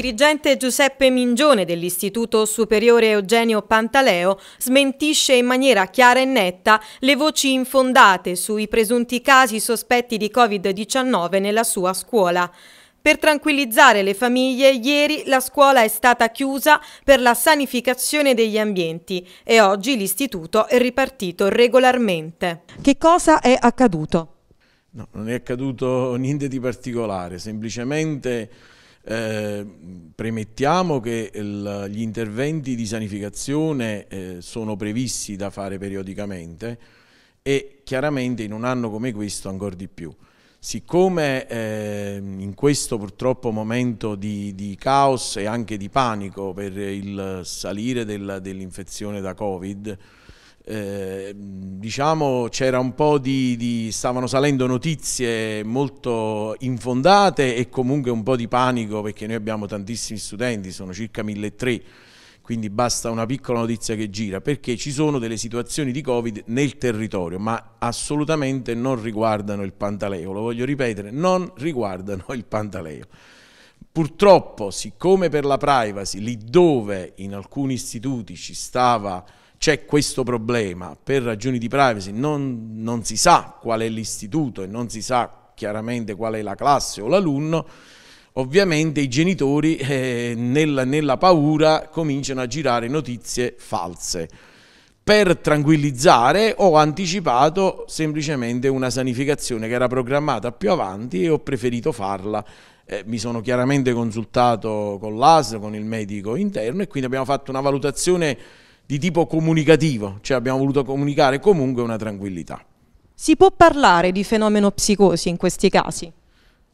dirigente Giuseppe Mingione dell'Istituto Superiore Eugenio Pantaleo smentisce in maniera chiara e netta le voci infondate sui presunti casi sospetti di Covid-19 nella sua scuola. Per tranquillizzare le famiglie, ieri la scuola è stata chiusa per la sanificazione degli ambienti e oggi l'istituto è ripartito regolarmente. Che cosa è accaduto? No, non è accaduto niente di particolare, semplicemente eh, premettiamo che il, gli interventi di sanificazione eh, sono previsti da fare periodicamente e chiaramente in un anno come questo ancora di più. Siccome eh, in questo purtroppo momento di, di, caos e anche di panico per il salire del, dell'infezione da Covid, Ehm, diciamo c'era un po' di, di, stavano salendo notizie molto infondate e comunque un po' di panico perché noi abbiamo tantissimi studenti, sono circa 1.300, quindi basta una piccola notizia che gira, perché ci sono delle situazioni di Covid nel territorio, ma assolutamente non riguardano il Pantaleo, lo voglio ripetere, non riguardano il Pantaleo. Purtroppo, siccome per la privacy, lì dove in alcuni istituti ci stava c'è questo problema per ragioni di privacy, non, non si sa qual è l'istituto e non si sa chiaramente qual è la classe o l'alunno, ovviamente i genitori eh, nella, nella paura cominciano a girare notizie false. Per tranquillizzare ho anticipato semplicemente una sanificazione che era programmata più avanti e ho preferito farla eh, mi sono chiaramente consultato con l'ASL, con il medico interno e quindi abbiamo fatto una valutazione di tipo comunicativo, cioè abbiamo voluto comunicare comunque una tranquillità. Si può parlare di fenomeno psicosi in questi casi?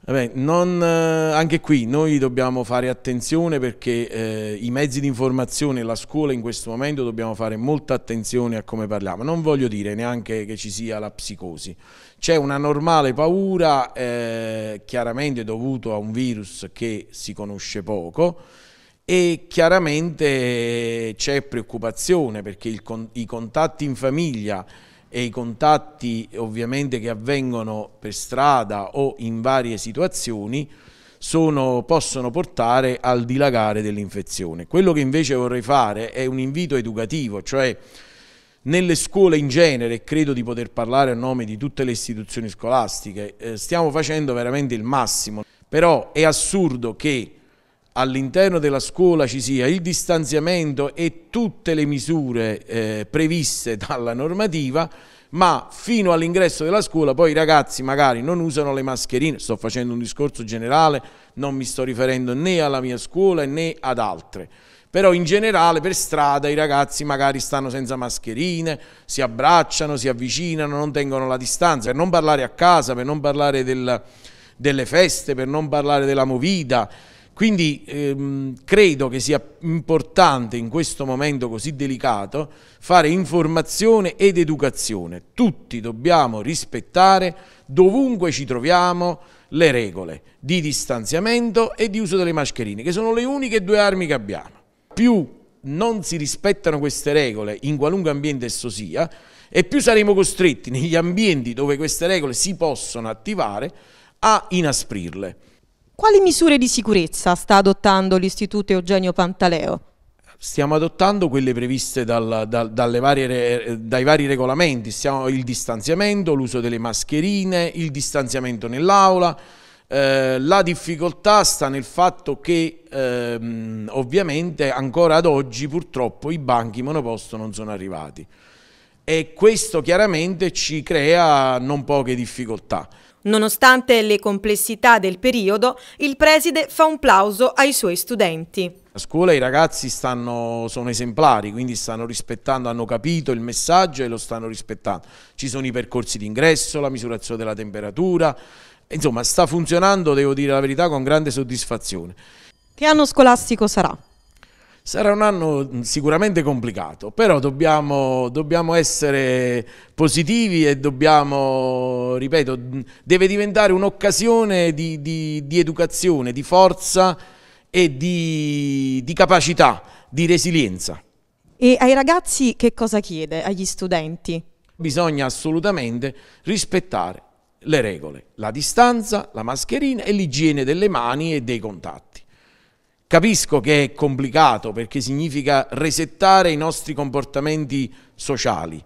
Vabbè, non, eh, anche qui noi dobbiamo fare attenzione perché eh, i mezzi di informazione, la scuola in questo momento dobbiamo fare molta attenzione a come parliamo. Non voglio dire neanche che ci sia la psicosi. C'è una normale paura, eh, chiaramente dovuto a un virus che si conosce poco, e chiaramente eh, c'è preoccupazione perché con, i contatti in famiglia e i contatti ovviamente che avvengono per strada o in varie situazioni sono, possono portare al dilagare dell'infezione. Quello che invece vorrei fare è un invito educativo, cioè nelle scuole in genere, credo di poter parlare a nome di tutte le istituzioni scolastiche, eh, stiamo facendo veramente il massimo, però è assurdo che all'interno della scuola ci sia il distanziamento e tutte le misure eh, previste dalla normativa, ma fino all'ingresso della scuola poi i ragazzi magari non usano le mascherine, sto facendo un discorso generale, non mi sto riferendo né alla mia scuola né ad altre. Però in generale per strada i ragazzi magari stanno senza mascherine, si abbracciano, si avvicinano, non tengono la distanza, per non parlare a casa, per non parlare del, delle feste, per non parlare della movida, quindi ehm, credo che sia importante in questo momento così delicato fare informazione ed educazione. Tutti dobbiamo rispettare dovunque ci troviamo le regole di distanziamento e di uso delle mascherine, che sono le uniche due armi che abbiamo. Più non si rispettano queste regole in qualunque ambiente esso sia, e più saremo costretti negli ambienti dove queste regole si possono attivare a inasprirle. Quali misure di sicurezza sta adottando l'Istituto Eugenio Pantaleo? Stiamo adottando quelle previste dal, dal, varie, dai vari regolamenti, Stiamo, il distanziamento, l'uso delle mascherine, il distanziamento nell'aula. Eh, la difficoltà sta nel fatto che ehm, ovviamente ancora ad oggi purtroppo i banchi monoposto non sono arrivati e questo chiaramente ci crea non poche difficoltà. Nonostante le complessità del periodo, il preside fa un plauso ai suoi studenti. A scuola i ragazzi stanno, sono esemplari, quindi stanno rispettando, hanno capito il messaggio e lo stanno rispettando. Ci sono i percorsi d'ingresso, la misurazione della temperatura, insomma sta funzionando, devo dire la verità, con grande soddisfazione. Che anno scolastico sarà? Sarà un anno sicuramente complicato, però dobbiamo, dobbiamo essere positivi e dobbiamo, ripeto, deve diventare un'occasione di, di, di, educazione, di forza e di, di capacità, di resilienza. E ai ragazzi che cosa chiede, agli studenti? Bisogna assolutamente rispettare le regole, la distanza, la mascherina e l'igiene delle mani e dei contatti. Capisco che è complicato perché significa resettare i nostri comportamenti sociali,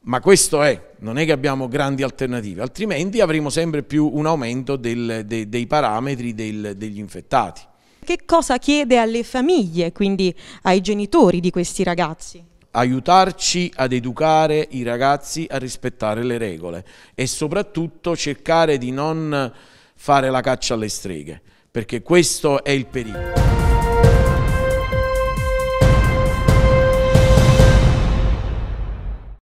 ma questo è, non è che abbiamo grandi alternative, altrimenti avremo sempre più un aumento del, de, dei parametri del, degli infettati. Che cosa chiede alle famiglie, quindi ai genitori di questi ragazzi? aiutarci ad educare i ragazzi a rispettare le regole e soprattutto cercare di non fare la caccia alle streghe perché questo è il pericolo.